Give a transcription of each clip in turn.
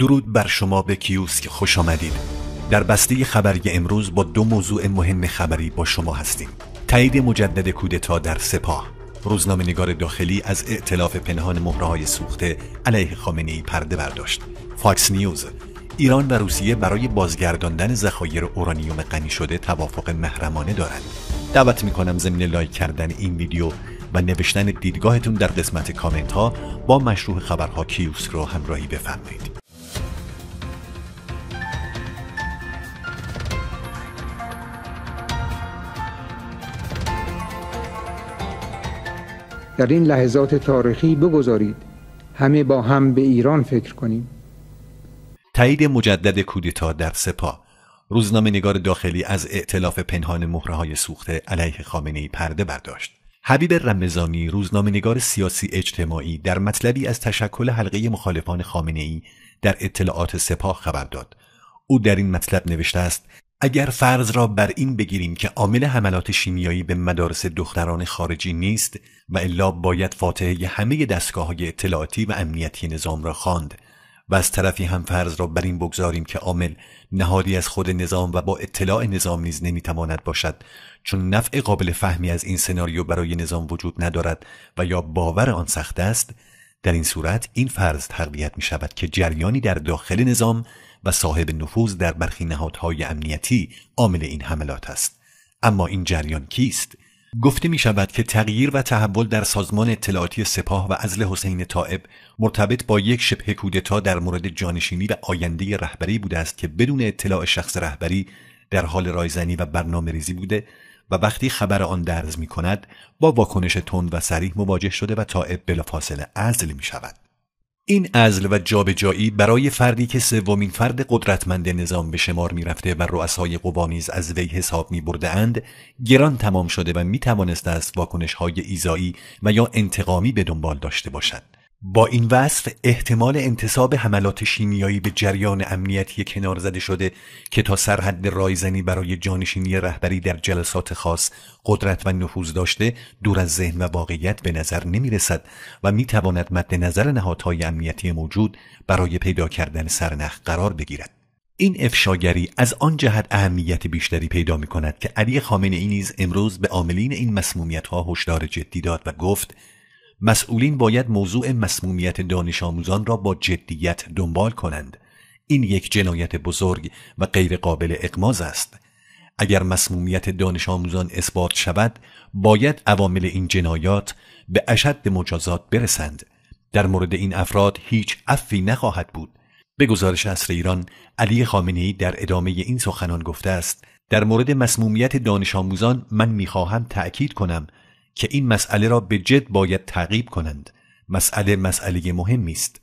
درود بر شما به کیوسک خوش آمدید در بسته خبری امروز با دو موضوع مهم خبری با شما هستیم تایید مجدد کودتا در سپاه روزنامه نگار داخلی از اعتلاف پنهان مهرهای سوخته علیه خامنه پرده برداشت فاکس نیوز ایران و روسیه برای بازگرداندن ذخایر اورانیوم غنی شده توافق محرمانه دارند دعوت میکنم زمین لایک کردن این ویدیو و نوشتن دیدگاهتون در قسمت کامنت ها با مشروع خبرها کیوسک رو همراهی بفرمایید در این لحظات تاریخی بگذارید همه با هم به ایران فکر کنیم تایید مجدد کودتا در سپاه روزنامه نگار داخلی از اعتلاف پنهان مهره های سوخته علیه خامنه ای پرده برداشت حبیب رمزانی روزنامه نگار سیاسی اجتماعی در مطلبی از تشکل حلقه مخالفان خامنه ای در اطلاعات سپاه خبر داد او در این مطلب نوشته است اگر فرض را بر این بگیریم که عامل حملات شیمیایی به مدارس دختران خارجی نیست و الا باید فاتحه همه دستگاه های اطلاعاتی و امنیتی نظام را خواند و از طرفی هم فرض را بر این بگذاریم که عامل نهادی از خود نظام و با اطلاع نظام نیز نمیتواند باشد چون نفع قابل فهمی از این سناریو برای نظام وجود ندارد و یا باور آن سخت است در این صورت این فرض تقویت می شود که جریانی در داخل نظام و صاحب نفوذ در برخی نهادهای امنیتی عامل این حملات است اما این جریان کیست گفته می شود که تغییر و تحول در سازمان اطلاعاتی سپاه و عزل حسین طائب مرتبط با یک شبه کودتا در مورد جانشینی و آینده رهبری بوده است که بدون اطلاع شخص رهبری در حال رایزنی و برنامه ریزی بوده و وقتی خبر آن درز می کند با واکنش تند و سریح مواجه شده و طائب بلافاصله عزل می شود. این ازل و جابجایی برای فردی که سومین فرد قدرتمند نظام به شمار رفته و رؤسای قوا نیز از وی حساب می برده اند، گران تمام شده و می توانست از واکنش های ایزایی و یا انتقامی به دنبال داشته باشد. با این وصف احتمال انتصاب حملات شیمیایی به جریان امنیتی کنار زده شده که تا سرحد رایزنی برای جانشینی رهبری در جلسات خاص قدرت و نفوذ داشته دور از ذهن و واقعیت به نظر نمی رسد و می تواند مد نظر نهادهای امنیتی موجود برای پیدا کردن سرنخ قرار بگیرد. این افشاگری از آن جهت اهمیت بیشتری پیدا می کند که علی خامنه ای نیز امروز به عاملین این مسمومیت ها هشدار جدی داد و گفت مسئولین باید موضوع مسمومیت دانش آموزان را با جدیت دنبال کنند این یک جنایت بزرگ و قابل اقماز است اگر مسمومیت دانش آموزان اثبات شود باید عوامل این جنایات به اشد مجازات برسند در مورد این افراد هیچ عفی نخواهد بود به گزارش اصر ایران علی خامنی در ادامه این سخنان گفته است در مورد مسمومیت دانش آموزان من میخواهم تأکید کنم که این مسئله را به جد باید تعقیب کنند مسئله مسئله مهمی است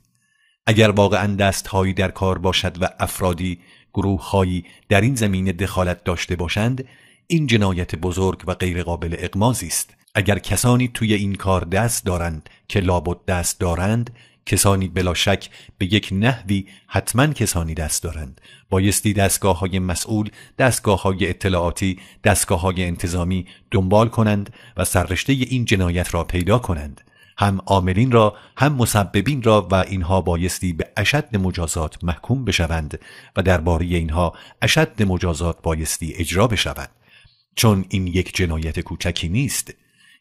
اگر واقعا دستهایی در کار باشد و افرادی گروههایی در این زمینه دخالت داشته باشند این جنایت بزرگ و غیرقابل اقمازی است اگر کسانی توی این کار دست دارند که لابد دست دارند کسانی بلا شک به یک نحوی حتما کسانی دست دارند بایستی دستگاه های مسئول دستگاه های اطلاعاتی دستگاه های انتظامی دنبال کنند و سررشته این جنایت را پیدا کنند هم عاملین را هم مسببین را و اینها بایستی به اشد مجازات محکوم بشوند و درباره اینها اشد مجازات بایستی اجرا بشوند چون این یک جنایت کوچکی نیست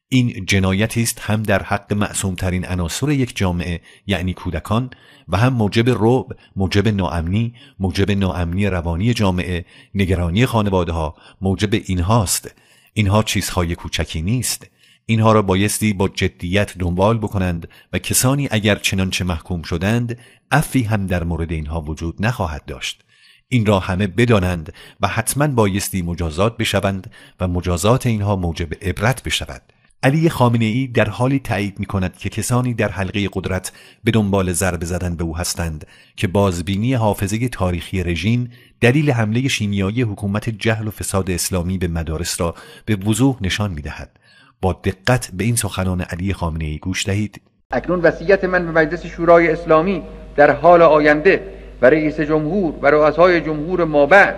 این جنایتی است هم در حق معصومترین عناصر یک جامعه یعنی کودکان و هم موجب رعب موجب ناامنی موجب ناامنی روانی جامعه نگرانی خانواده ها موجب اینهاست اینها چیزهای کوچکی نیست اینها را بایستی با جدیت دنبال بکنند و کسانی اگر چنانچه محکوم شدند افی هم در مورد اینها وجود نخواهد داشت این را همه بدانند و حتما بایستی مجازات بشوند و مجازات اینها موجب عبرت بشود علی خامنه ای در حالی تایید می کند که کسانی در حلقه قدرت به دنبال ضربه زدن به او هستند که بازبینی حافظه تاریخی رژیم دلیل حمله شیمیایی حکومت جهل و فساد اسلامی به مدارس را به وضوح نشان می دهد. با دقت به این سخنان علی خامنه ای گوش دهید اکنون وصیت من به مجلس شورای اسلامی در حال آینده و رئیس جمهور و رؤسای جمهور ما بعد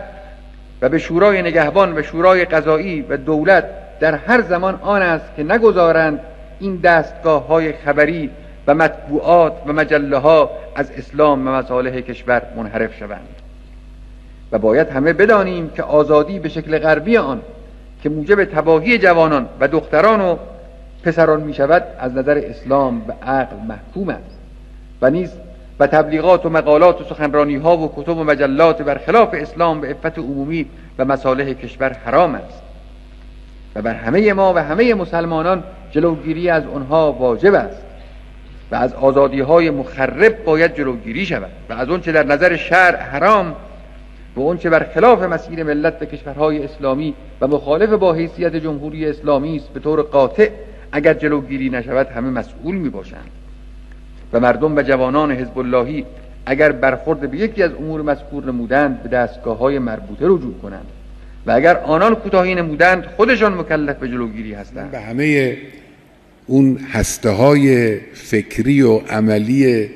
و به شورای نگهبان و شورای قضایی و دولت در هر زمان آن است که نگذارند این دستگاه های خبری و مطبوعات و مجله ها از اسلام و مصالح کشور منحرف شوند و باید همه بدانیم که آزادی به شکل غربی آن که موجب تباهی جوانان و دختران و پسران می شود از نظر اسلام به عقل محکوم است و نیز و تبلیغات و مقالات و سخنرانی ها و کتب و مجلات برخلاف اسلام به عفت عمومی و مصالح کشور حرام است و بر همه ما و همه مسلمانان جلوگیری از آنها واجب است و از آزادی های مخرب باید جلوگیری شود و از اون چه در نظر شرع حرام و اون چه بر خلاف مسیر ملت و کشورهای اسلامی و مخالف با حیثیت جمهوری اسلامی است به طور قاطع اگر جلوگیری نشود همه مسئول می باشند و مردم و جوانان حزب اللهی اگر برخورد به یکی از امور مذکور نمودند به دستگاه های مربوطه رجوع کنند و اگر آنان کوتاهی نمودند خودشان مکلف به جلوگیری هستند به همه اون هسته های فکری و عملی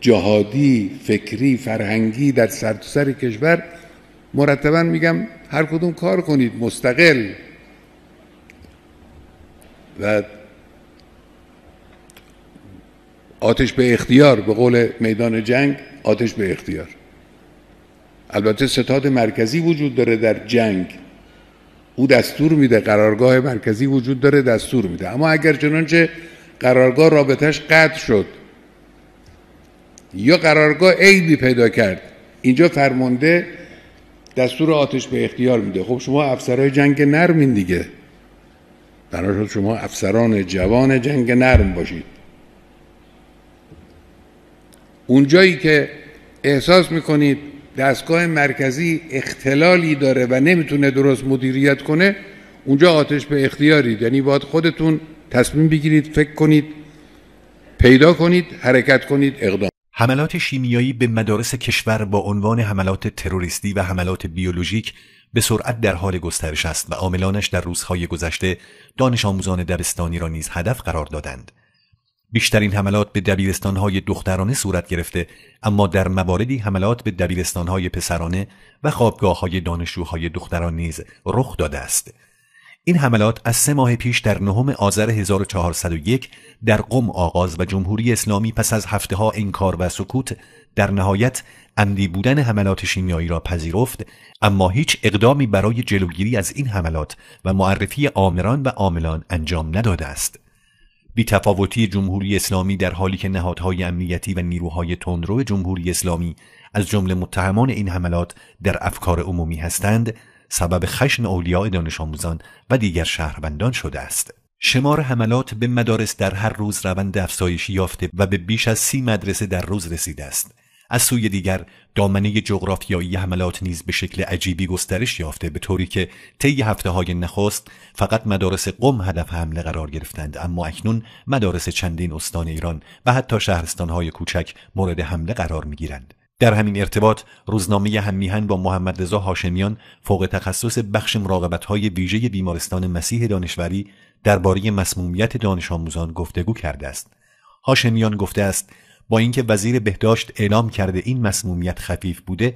جهادی فکری فرهنگی در سرتاسر سر کشور مرتبا میگم هر کدوم کار کنید مستقل و آتش به اختیار به قول میدان جنگ آتش به اختیار البته ستاد مرکزی وجود داره در جنگ او دستور میده قرارگاه مرکزی وجود داره دستور میده اما اگر چنانچه قرارگاه رابطهش قطع شد یا قرارگاه عیبی پیدا کرد اینجا فرمانده دستور آتش به اختیار میده خب شما افسرهای جنگ نرمین دیگه در شما افسران جوان جنگ نرم باشید اونجایی که احساس میکنید دستگاه مرکزی اختلالی داره و نمیتونه درست مدیریت کنه اونجا آتش به اختیارید یعنی باید خودتون تصمیم بگیرید فکر کنید پیدا کنید حرکت کنید اقدام حملات شیمیایی به مدارس کشور با عنوان حملات تروریستی و حملات بیولوژیک به سرعت در حال گسترش است و عاملانش در روزهای گذشته دانش آموزان دبستانی را نیز هدف قرار دادند بیشترین حملات به دبیرستانهای دخترانه صورت گرفته اما در مواردی حملات به دبیرستانهای پسرانه و خوابگاه های دانشجوهای دختران نیز رخ داده است این حملات از سه ماه پیش در نهم آذر 1401 در قم آغاز و جمهوری اسلامی پس از هفته ها انکار و سکوت در نهایت اندی بودن حملات شیمیایی را پذیرفت اما هیچ اقدامی برای جلوگیری از این حملات و معرفی آمران و عاملان انجام نداده است بیتفاوتی جمهوری اسلامی در حالی که نهادهای امنیتی و نیروهای تندرو جمهوری اسلامی از جمله متهمان این حملات در افکار عمومی هستند سبب خشن اولیاء دانش آموزان و دیگر شهروندان شده است شمار حملات به مدارس در هر روز روند افزایشی یافته و به بیش از سی مدرسه در روز رسیده است از سوی دیگر دامنه جغرافیایی حملات نیز به شکل عجیبی گسترش یافته به طوری که طی هفته های نخست فقط مدارس قم هدف حمله قرار گرفتند اما اکنون مدارس چندین استان ایران و حتی شهرستان های کوچک مورد حمله قرار می گیرند. در همین ارتباط روزنامه همیهن با محمد رضا هاشمیان فوق تخصص بخش مراقبت های ویژه بیمارستان مسیح دانشوری درباره مسمومیت دانش آموزان گفتگو کرده است. هاشمیان گفته است با اینکه وزیر بهداشت اعلام کرده این مسمومیت خفیف بوده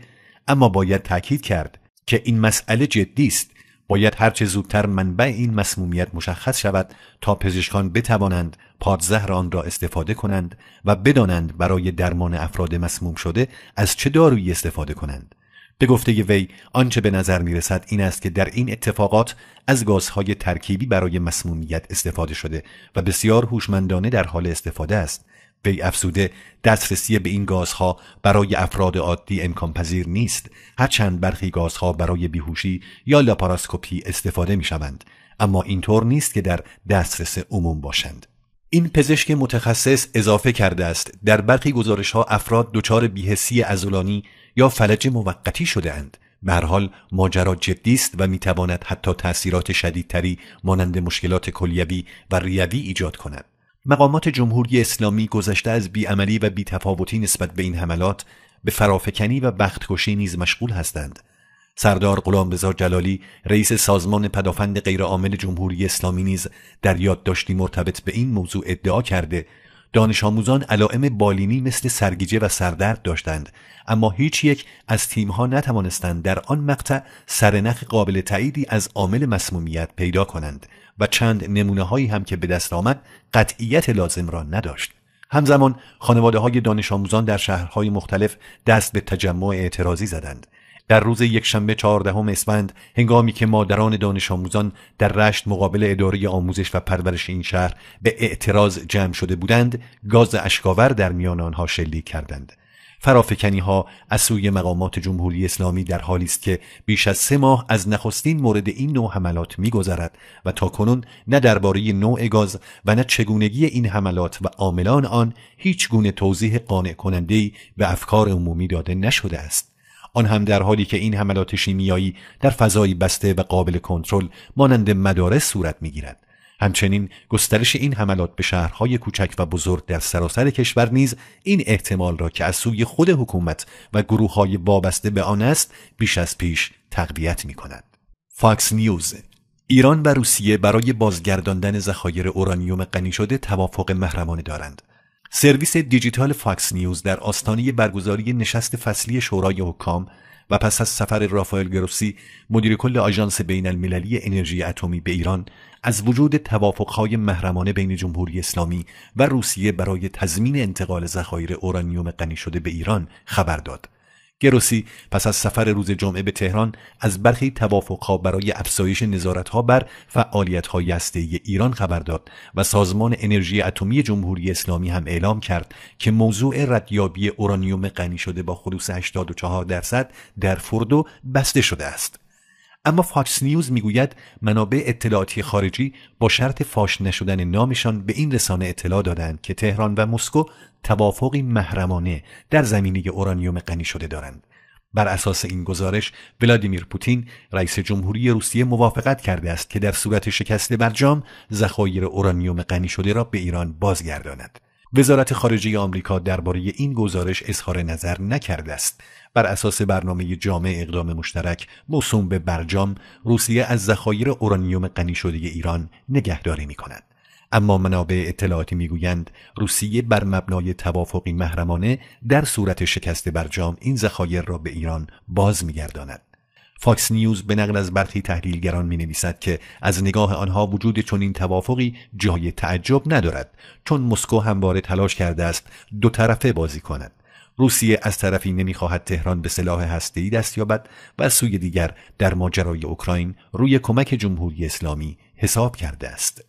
اما باید تاکید کرد که این مسئله جدی است باید هرچه زودتر منبع این مسمومیت مشخص شود تا پزشکان بتوانند پادزهر آن را استفاده کنند و بدانند برای درمان افراد مسموم شده از چه دارویی استفاده کنند به گفته وی آنچه به نظر می رسد این است که در این اتفاقات از گازهای ترکیبی برای مسمومیت استفاده شده و بسیار هوشمندانه در حال استفاده است وی افسوده دسترسی به این گازها برای افراد عادی امکان پذیر نیست هرچند برخی گازها برای بیهوشی یا لاپاراسکوپی استفاده می شوند اما اینطور نیست که در دسترس عموم باشند این پزشک متخصص اضافه کرده است در برخی گزارش ها افراد دچار بیهسی ازولانی یا فلج موقتی شده اند به هر حال ماجرا جدی است و میتواند حتی تاثیرات شدیدتری مانند مشکلات کلیوی و ریوی ایجاد کند مقامات جمهوری اسلامی گذشته از بیعملی و بیتفاوتی نسبت به این حملات به فرافکنی و بختکشی نیز مشغول هستند سردار بزار جلالی رئیس سازمان پدافند غیرعامل جمهوری اسلامی نیز در یادداشتی مرتبط به این موضوع ادعا کرده دانش آموزان علائم بالینی مثل سرگیجه و سردرد داشتند اما هیچ یک از تیمها نتوانستند در آن مقطع سرنخ قابل تاییدی از عامل مسمومیت پیدا کنند و چند نمونه هایی هم که به دست آمد قطعیت لازم را نداشت همزمان خانواده های دانش آموزان در شهرهای مختلف دست به تجمع اعتراضی زدند در روز یکشنبه چهاردهم اسفند هنگامی که مادران دانش آموزان در رشت مقابل اداره آموزش و پرورش این شهر به اعتراض جمع شده بودند گاز اشکاور در میان آنها شلیک کردند فرافکنی ها از سوی مقامات جمهوری اسلامی در حالی است که بیش از سه ماه از نخستین مورد این نوع حملات میگذرد و تا کنون نه درباره نوع گاز و نه چگونگی این حملات و عاملان آن هیچ گونه توضیح قانع کننده به افکار عمومی داده نشده است آن هم در حالی که این حملات شیمیایی در فضایی بسته و قابل کنترل مانند مدارس صورت میگیرد همچنین گسترش این حملات به شهرهای کوچک و بزرگ در سراسر کشور نیز این احتمال را که از سوی خود حکومت و گروه های وابسته به آن است بیش از پیش تقویت می کند. فاکس نیوز ایران و روسیه برای بازگرداندن ذخایر اورانیوم غنی شده توافق محرمانه دارند سرویس دیجیتال فاکس نیوز در آستانه برگزاری نشست فصلی شورای حکام و پس از سفر رافائل گروسی مدیر کل آژانس بین المللی انرژی اتمی به ایران از وجود توافقهای محرمانه بین جمهوری اسلامی و روسیه برای تضمین انتقال ذخایر اورانیوم غنی شده به ایران خبر داد گروسی پس از سفر روز جمعه به تهران از برخی توافقها برای افزایش نظارتها بر فعالیتهای هسته ایران خبر داد و سازمان انرژی اتمی جمهوری اسلامی هم اعلام کرد که موضوع ردیابی اورانیوم غنی شده با خلوص 84 درصد در فردو بسته شده است. اما فاکس نیوز میگوید منابع اطلاعاتی خارجی با شرط فاش نشدن نامشان به این رسانه اطلاع دادند که تهران و مسکو توافقی محرمانه در زمینه اورانیوم غنی شده دارند بر اساس این گزارش ولادیمیر پوتین رئیس جمهوری روسیه موافقت کرده است که در صورت شکست برجام ذخایر اورانیوم غنی شده را به ایران بازگرداند وزارت خارجه آمریکا درباره این گزارش اظهار نظر نکرده است بر اساس برنامه جامع اقدام مشترک موسوم به برجام روسیه از ذخایر اورانیوم غنی شده ایران نگهداری می کند. اما منابع اطلاعاتی میگویند روسیه بر مبنای توافقی محرمانه در صورت شکست برجام این ذخایر را به ایران باز میگرداند فاکس نیوز به نقل از برخی تحلیلگران می نویسد که از نگاه آنها وجود چنین توافقی جای تعجب ندارد چون مسکو همواره تلاش کرده است دو طرفه بازی کند روسیه از طرفی نمیخواهد تهران به سلاح هسته‌ای دست یابد و سوی دیگر در ماجرای اوکراین روی کمک جمهوری اسلامی حساب کرده است